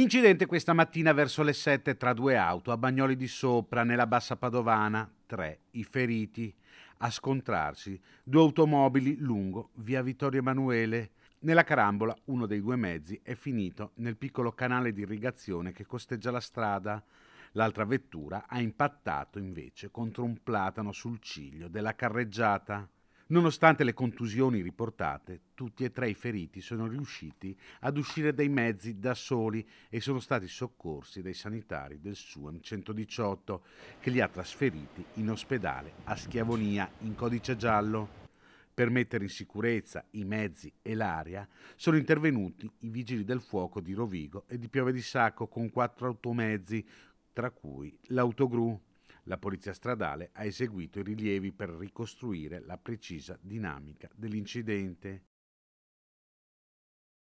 Incidente questa mattina verso le 7 tra due auto a Bagnoli di Sopra, nella Bassa Padovana, tre i feriti. A scontrarsi due automobili lungo via Vittorio Emanuele. Nella carambola uno dei due mezzi è finito nel piccolo canale di irrigazione che costeggia la strada. L'altra vettura ha impattato invece contro un platano sul ciglio della carreggiata. Nonostante le contusioni riportate, tutti e tre i feriti sono riusciti ad uscire dai mezzi da soli e sono stati soccorsi dai sanitari del SUAM 118 che li ha trasferiti in ospedale a Schiavonia in codice giallo. Per mettere in sicurezza i mezzi e l'aria sono intervenuti i vigili del fuoco di Rovigo e di Piove di Sacco con quattro automezzi, tra cui l'autogru. La polizia stradale ha eseguito i rilievi per ricostruire la precisa dinamica dell'incidente.